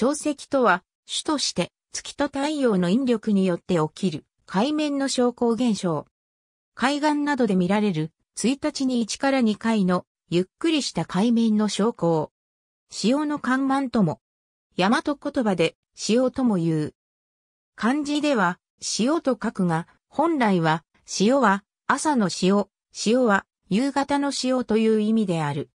潮汐とは、主として、月と太陽の引力によって起きる、海面の昇降現象。海岸などで見られる、1日に1から2回の、ゆっくりした海面の昇降。潮の緩慢とも。大和言葉で、潮とも言う。漢字では、潮と書くが、本来は、潮は、朝の潮、潮は、夕方の潮という意味である。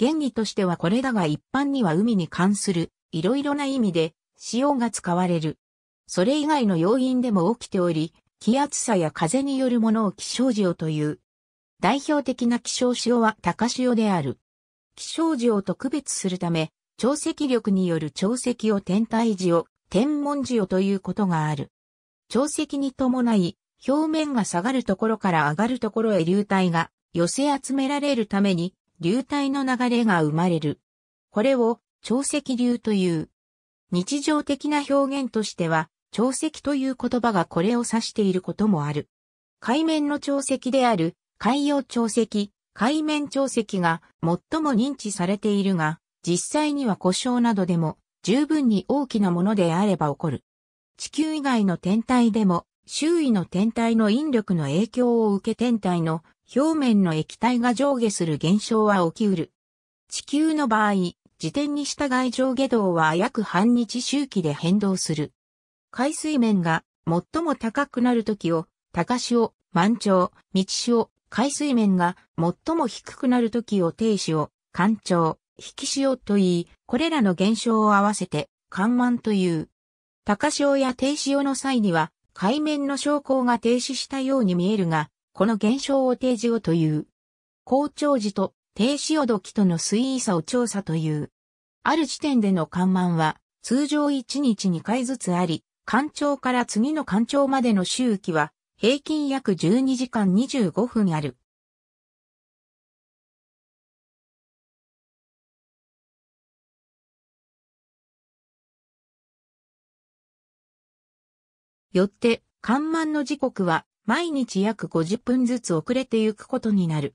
原理としてはこれだが一般には海に関するいろいろな意味で塩が使われる。それ以外の要因でも起きており、気圧差や風によるものを気象塩という。代表的な気象塩は高塩である。気象塩と区別するため、潮汐力による潮汐を天体塩、天文塩ということがある。潮汐に伴い、表面が下がるところから上がるところへ流体が寄せ集められるために、流体の流れが生まれる。これを潮汐流という。日常的な表現としては、潮汐という言葉がこれを指していることもある。海面の潮汐である海洋潮汐、海面潮汐が最も認知されているが、実際には故障などでも十分に大きなものであれば起こる。地球以外の天体でも周囲の天体の引力の影響を受け天体の表面の液体が上下する現象は起きうる。地球の場合、時点に従い上下動は約半日周期で変動する。海水面が最も高くなる時を、高潮、満潮、満潮、海水面が最も低くなる時を低潮、干潮、引き潮と言い、これらの現象を合わせて、緩慢という。高潮や低潮の際には、海面の昇降が停止したように見えるが、この現象を低潮という。高潮時と低潮時との水位差を調査という。ある時点での干満は、通常1日2回ずつあり、干潮から次の干潮までの周期は、平均約12時間25分ある。よって、干満の時刻は毎日約50分ずつ遅れてゆくことになる。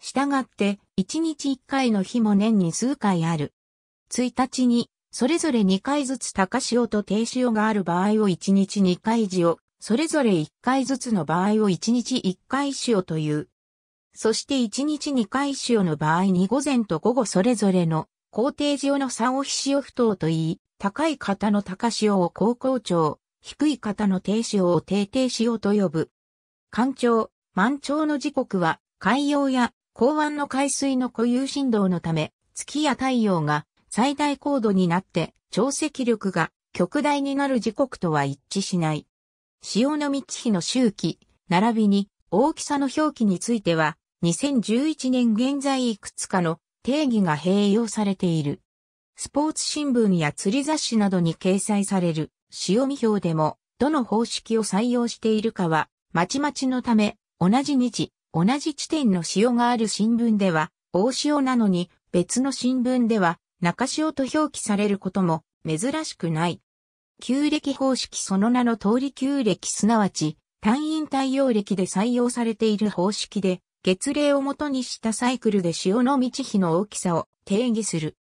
したがって、1日1回の日も年に数回ある。1日に、それぞれ2回ずつ高潮と低潮がある場合を1日2回潮、それぞれ1回ずつの場合を1日1回潮という。そして1日2回潮の場合に午前と午後それぞれの高低潮の差を非潮不等と言い、高い方の高潮を高校潮、低い方の低潮を低低潮と呼ぶ。干潮、満潮の時刻は海洋や港湾の海水の固有振動のため、月や太陽が最大高度になって潮汐力が極大になる時刻とは一致しない。潮の満ち日の周期、並びに大きさの表記については、2011年現在いくつかの定義が併用されている。スポーツ新聞や釣り雑誌などに掲載される潮見表でも、どの方式を採用しているかは、まちまちのため、同じ日、同じ地点の塩がある新聞では、大塩なのに別の新聞では中塩と表記されることも珍しくない。旧暦方式その名の通り旧暦すなわち単位太陽暦で採用されている方式で月齢をもとにしたサイクルで潮の満ち日の大きさを定義する。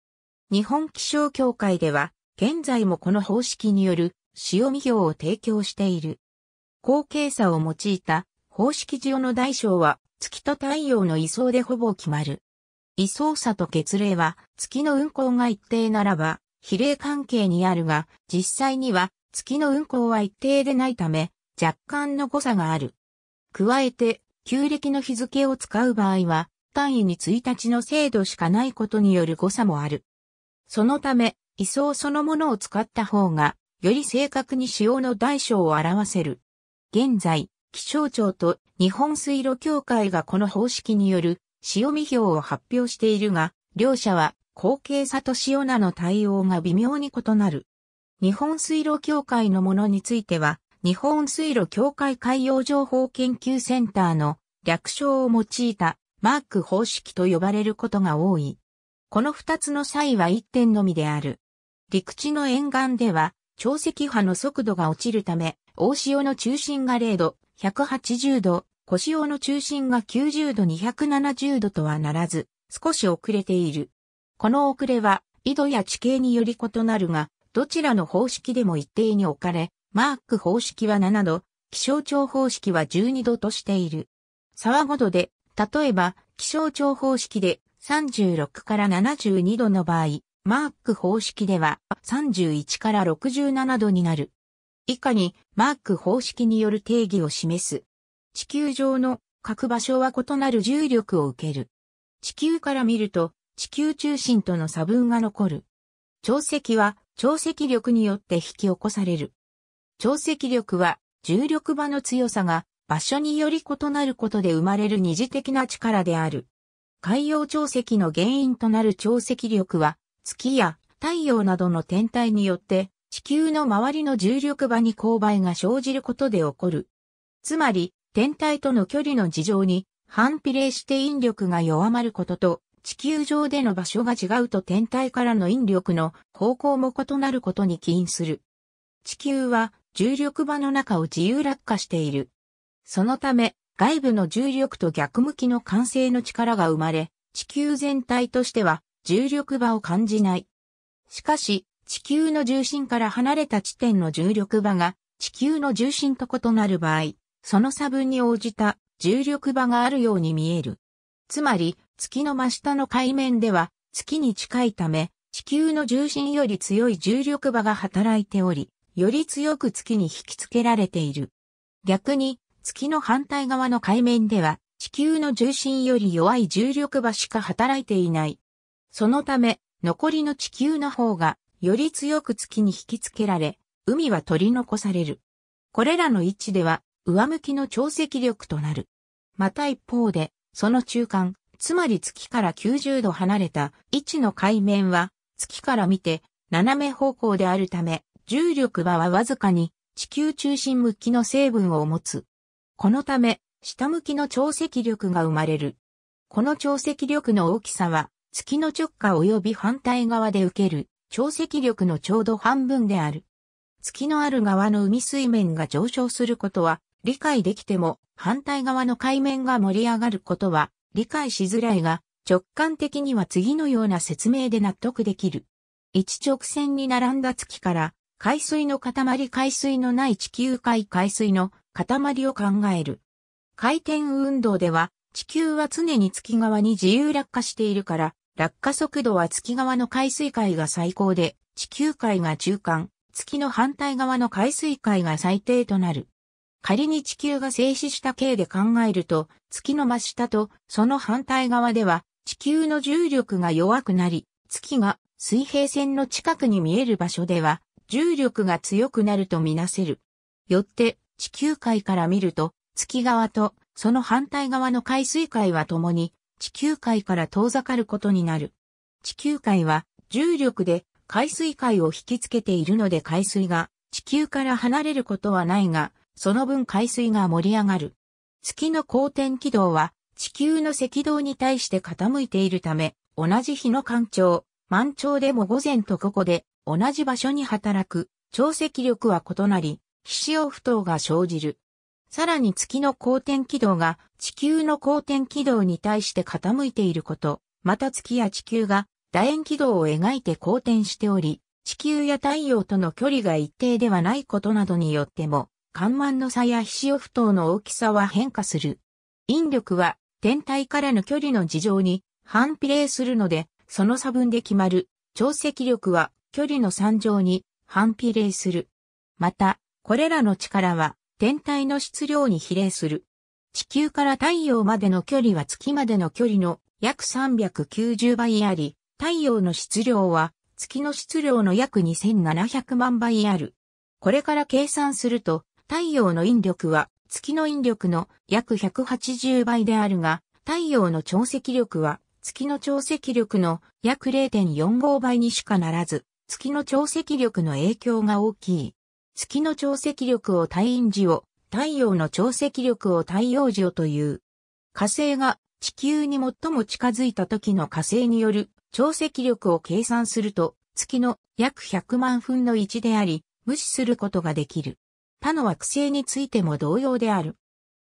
日本気象協会では現在もこの方式による潮見表を提供している。後継差を用いた方式上の大小は月と太陽の位相でほぼ決まる。位相差と月齢は月の運行が一定ならば比例関係にあるが、実際には月の運行は一定でないため若干の誤差がある。加えて、旧暦の日付を使う場合は、単位に1日の精度しかないことによる誤差もある。そのため、位相そのものを使った方が、より正確に使用の大小を表せる。現在、気象庁と日本水路協会がこの方式による潮見表を発表しているが、両者は後継者と塩名の対応が微妙に異なる。日本水路協会のものについては、日本水路協会海洋情報研究センターの略称を用いたマーク方式と呼ばれることが多い。この二つの際は一点のみである。陸地の沿岸では潮汐波の速度が落ちるため、大潮の中心が0度、180度、腰用の中心が90度270度とはならず、少し遅れている。この遅れは、緯度や地形により異なるが、どちらの方式でも一定に置かれ、マーク方式は7度、気象庁方式は12度としている。差は5度で、例えば、気象庁方式で36から72度の場合、マーク方式では31から67度になる。以下にマーク方式による定義を示す。地球上の各場所は異なる重力を受ける。地球から見ると地球中心との差分が残る。潮汐は潮汐力によって引き起こされる。潮汐力は重力場の強さが場所により異なることで生まれる二次的な力である。海洋潮汐の原因となる潮汐力は月や太陽などの天体によって地球の周りの重力場に勾配が生じることで起こる。つまり、天体との距離の事情に反比例して引力が弱まることと、地球上での場所が違うと天体からの引力の方向も異なることに起因する。地球は重力場の中を自由落下している。そのため、外部の重力と逆向きの慣性の力が生まれ、地球全体としては重力場を感じない。しかし、地球の重心から離れた地点の重力場が地球の重心と異なる場合、その差分に応じた重力場があるように見える。つまり、月の真下の海面では、月に近いため、地球の重心より強い重力場が働いており、より強く月に引き付けられている。逆に、月の反対側の海面では、地球の重心より弱い重力場しか働いていない。そのため、残りの地球の方がより強く月に引きつけられ、海は取り残される。これらの位置では、上向きの潮汐力となる。また一方で、その中間、つまり月から90度離れた位置の海面は、月から見て斜め方向であるため、重力場はわずかに地球中心向きの成分を持つ。このため、下向きの潮汐力が生まれる。この潮汐力の大きさは、月の直下及び反対側で受ける潮汐力のちょうど半分である。月のある側の海水面が上昇することは理解できても反対側の海面が盛り上がることは理解しづらいが直感的には次のような説明で納得できる。一直線に並んだ月から海水の塊海水のない地球海海水の塊を考える。回転運動では地球は常に月側に自由落下しているから落下速度は月側の海水界が最高で、地球界が中間、月の反対側の海水界が最低となる。仮に地球が静止した形で考えると、月の真下とその反対側では、地球の重力が弱くなり、月が水平線の近くに見える場所では、重力が強くなるとみなせる。よって、地球界から見ると、月側とその反対側の海水界は共に地球界から遠ざかることになる。地球界は重力で海水界を引きつけているので海水が地球から離れることはないが、その分海水が盛り上がる。月の公転軌道は地球の赤道に対して傾いているため、同じ日の干潮、満潮でも午前と午後で同じ場所に働く潮汐力は異なり、飛を不等が生じる。さらに月の公転軌道が地球の公転軌道に対して傾いていること、また月や地球が楕円軌道を描いて公転しており、地球や太陽との距離が一定ではないことなどによっても、緩慢の差や皮脂を不等の大きさは変化する。引力は天体からの距離の事情に反比例するので、その差分で決まる。潮汐力は距離の3乗に反比例する。また、これらの力は天体の質量に比例する。地球から太陽までの距離は月までの距離の約390倍あり、太陽の質量は月の質量の約2700万倍ある。これから計算すると、太陽の引力は月の引力の約180倍であるが、太陽の潮汐力は月の潮汐力の約0.45倍にしかならず、月の潮汐力の影響が大きい。月の潮汐力を太陰時を、太陽の潮汐力を太陽時をという。火星が地球に最も近づいた時の火星による潮汐力を計算すると、月の約100万分の1であり、無視することができる。他の惑星についても同様である。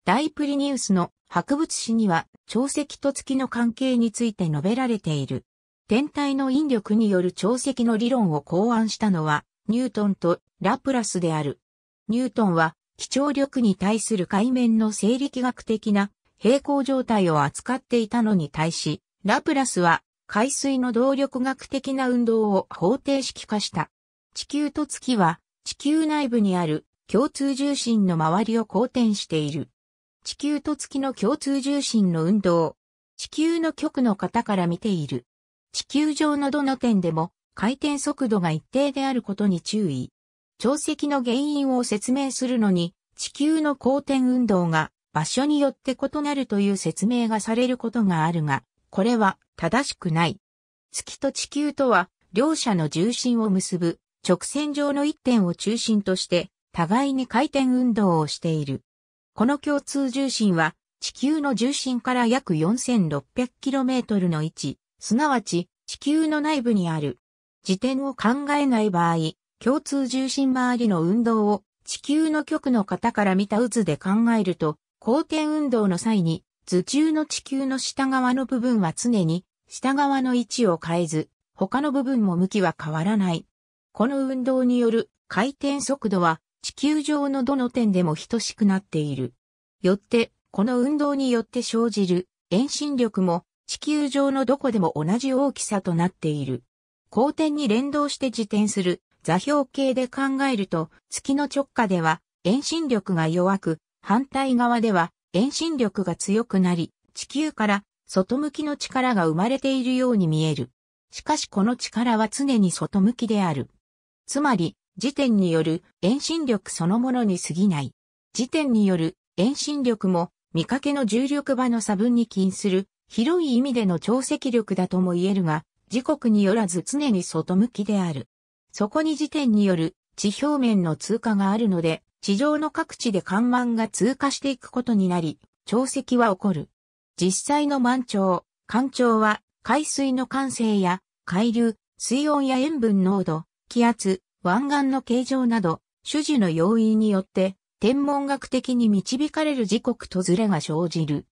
大プリニウスの博物誌には、潮汐と月の関係について述べられている。天体の引力による潮汐の理論を考案したのは、ニュートンとラプラスである。ニュートンは、気調力に対する海面の生理学的な平行状態を扱っていたのに対し、ラプラスは、海水の動力学的な運動を方程式化した。地球と月は、地球内部にある共通重心の周りを公転している。地球と月の共通重心の運動。地球の極の方から見ている。地球上のどの点でも回転速度が一定であることに注意。潮汐の原因を説明するのに、地球の公転運動が場所によって異なるという説明がされることがあるが、これは正しくない。月と地球とは、両者の重心を結ぶ直線上の一点を中心として、互いに回転運動をしている。この共通重心は、地球の重心から約 4600km の位置、すなわち地球の内部にある時点を考えない場合、共通重心周りの運動を地球の極の方から見た渦で考えると、公転運動の際に、図中の地球の下側の部分は常に下側の位置を変えず、他の部分も向きは変わらない。この運動による回転速度は地球上のどの点でも等しくなっている。よって、この運動によって生じる遠心力も地球上のどこでも同じ大きさとなっている。公転に連動して自転する座標系で考えると、月の直下では遠心力が弱く、反対側では遠心力が強くなり、地球から外向きの力が生まれているように見える。しかしこの力は常に外向きである。つまり、時点による遠心力そのものに過ぎない。時点による遠心力も見かけの重力場の差分に起因する広い意味での潮汐力だとも言えるが、時刻によらず常に外向きである。そこに時点による地表面の通過があるので、地上の各地で干満が通過していくことになり、潮汐は起こる。実際の満潮、干潮は海水の完性や海流、水温や塩分濃度、気圧、湾岸の形状など、種事の要因によって、天文学的に導かれる時刻とずれが生じる。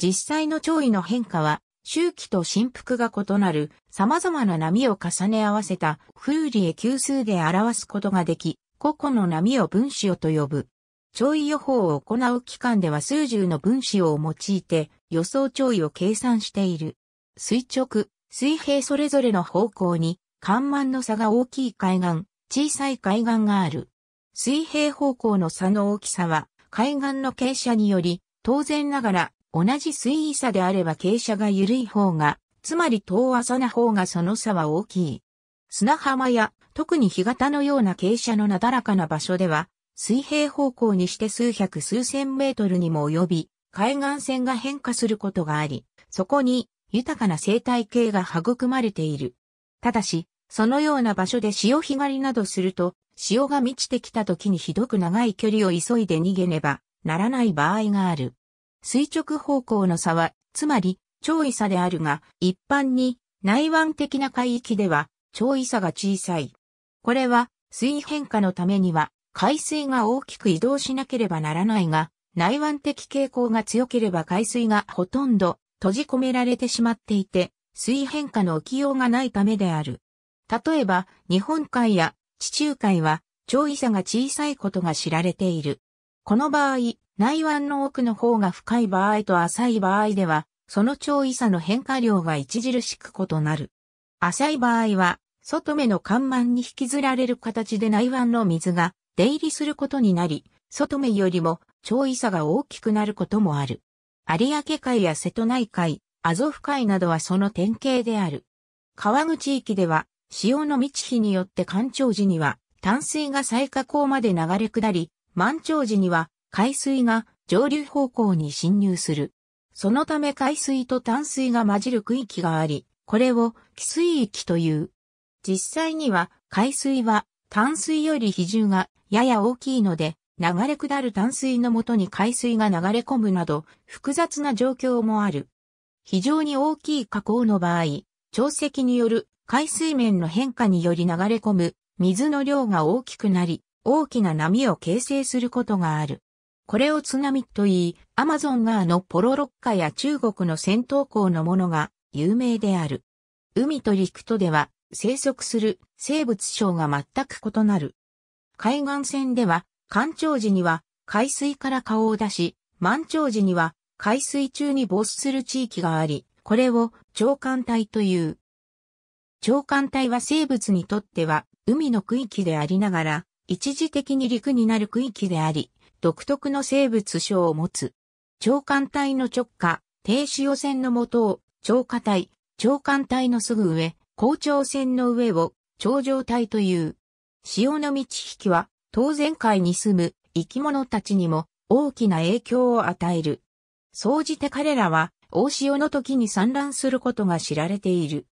実際の潮位の変化は、周期と振幅が異なる様々な波を重ね合わせた風理へ級数で表すことができ、個々の波を分子をと呼ぶ。潮位予報を行う期間では数十の分子を用いて予想潮位を計算している。垂直、水平それぞれの方向に、緩慢の差が大きい海岸、小さい海岸がある。水平方向の差の大きさは、海岸の傾斜により、当然ながら同じ水位差であれば傾斜が緩い方が、つまり遠浅な方がその差は大きい。砂浜や、特に干潟のような傾斜のなだらかな場所では、水平方向にして数百数千メートルにも及び、海岸線が変化することがあり、そこに豊かな生態系が育まれている。ただし、そのような場所で潮干狩りなどすると、潮が満ちてきた時にひどく長い距離を急いで逃げねばならない場合がある。垂直方向の差は、つまり、潮位差であるが、一般に内湾的な海域では潮位差が小さい。これは水位変化のためには海水が大きく移動しなければならないが、内湾的傾向が強ければ海水がほとんど閉じ込められてしまっていて、水位変化の起きようがないためである。例えば、日本海や地中海は潮位差が小さいことが知られている。この場合、内湾の奥の方が深い場合と浅い場合では、その潮位差の変化量が著しく異なる。浅い場合は、外目の干満に引きずられる形で内湾の水が出入りすることになり、外目よりも潮位差が大きくなることもある。有明海や瀬戸内海、アゾフ海などはその典型である。川口域では、潮の満ち干によって干潮時には、淡水が最下工まで流れ下り、満潮時には海水が上流方向に侵入する。そのため海水と淡水が混じる区域があり、これを汽水域という。実際には海水は淡水より比重がやや大きいので、流れ下る淡水のもとに海水が流れ込むなど複雑な状況もある。非常に大きい河口の場合、潮汐による海水面の変化により流れ込む水の量が大きくなり、大きな波を形成することがある。これを津波と言い、アマゾン川のポロロッカや中国の戦闘港のものが有名である。海と陸とでは生息する生物相が全く異なる。海岸線では、干潮時には海水から顔を出し、満潮時には海水中に没する地域があり、これを長官帯という。長官帯は生物にとっては海の区域でありながら、一時的に陸になる区域であり、独特の生物書を持つ。長官隊の直下、低潮線の元を、長下隊、長官隊のすぐ上、校長線の上を、頂上隊という。潮の満ち引きは、当然海に住む生き物たちにも大きな影響を与える。総じて彼らは、大潮の時に産卵することが知られている。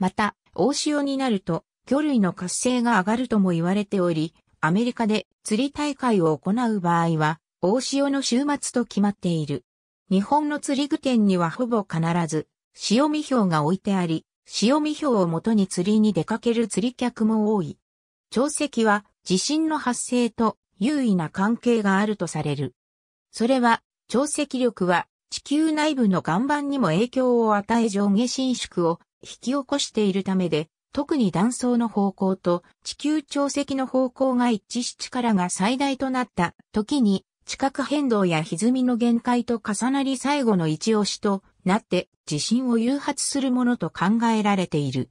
また、大潮になると、魚類の活性が上がるとも言われており、アメリカで釣り大会を行う場合は、大潮の週末と決まっている。日本の釣り具店にはほぼ必ず、潮見表が置いてあり、潮見表をもとに釣りに出かける釣り客も多い。潮汐は地震の発生と優位な関係があるとされる。それは、潮汐力は地球内部の岩盤にも影響を与え上下伸縮を引き起こしているためで、特に断層の方向と地球潮汐の方向が一致し力が最大となった時に地殻変動や歪みの限界と重なり最後の一押しとなって地震を誘発するものと考えられている。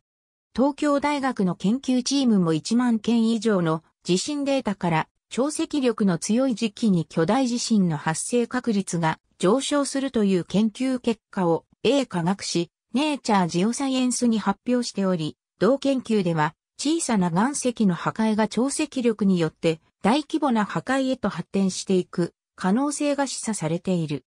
東京大学の研究チームも1万件以上の地震データから潮汐力の強い時期に巨大地震の発生確率が上昇するという研究結果を A 科学誌ネイチャージオサイエンスに発表しており、同研究では、小さな岩石の破壊が潮汐力によって大規模な破壊へと発展していく可能性が示唆されている。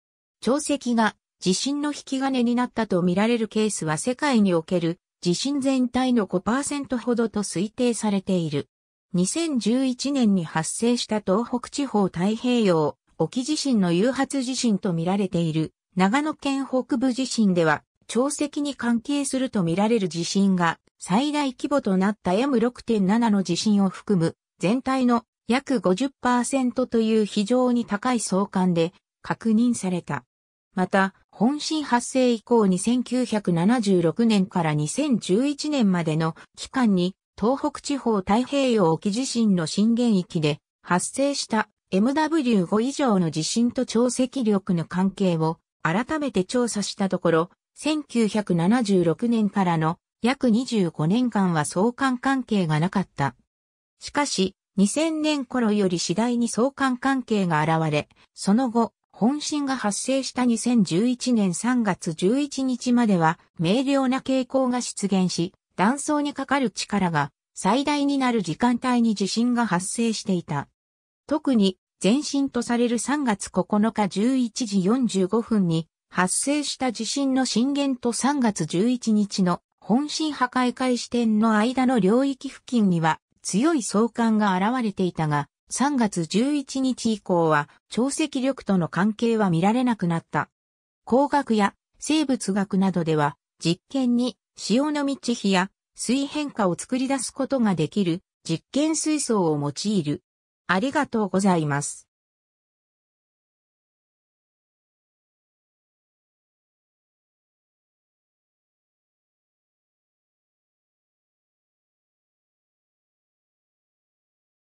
潮汐が地震の引き金になったとみられるケースは世界における地震全体の5%ほどと推定されている。2011年に発生した東北地方太平洋沖地震の誘発地震とみられている長野県北部地震では潮汐に関係するとみられる地震が最大規模となった M6.7 の地震を含む全体の約50%という非常に高い相関で確認された。また、本震発生以降に1976年から2011年までの期間に東北地方太平洋沖地震の震源域で発生した MW5 以上の地震と潮汐力の関係を改めて調査したところ、1976年からの約25年間は相関関係がなかった。しかし、2000年頃より次第に相関関係が現れ、その後、本心が発生した2011年3月11日までは、明瞭な傾向が出現し、断層にかかる力が最大になる時間帯に地震が発生していた。特に、前震とされる3月9日11時45分に発生した地震の震源と3月11日の本心破壊開始点の間の領域付近には強い相関が現れていたが、3月11日以降は潮汐力との関係は見られなくなった。工学や生物学などでは実験に潮の満ち干や水変化を作り出すことができる実験水槽を用いる。ありがとうございます。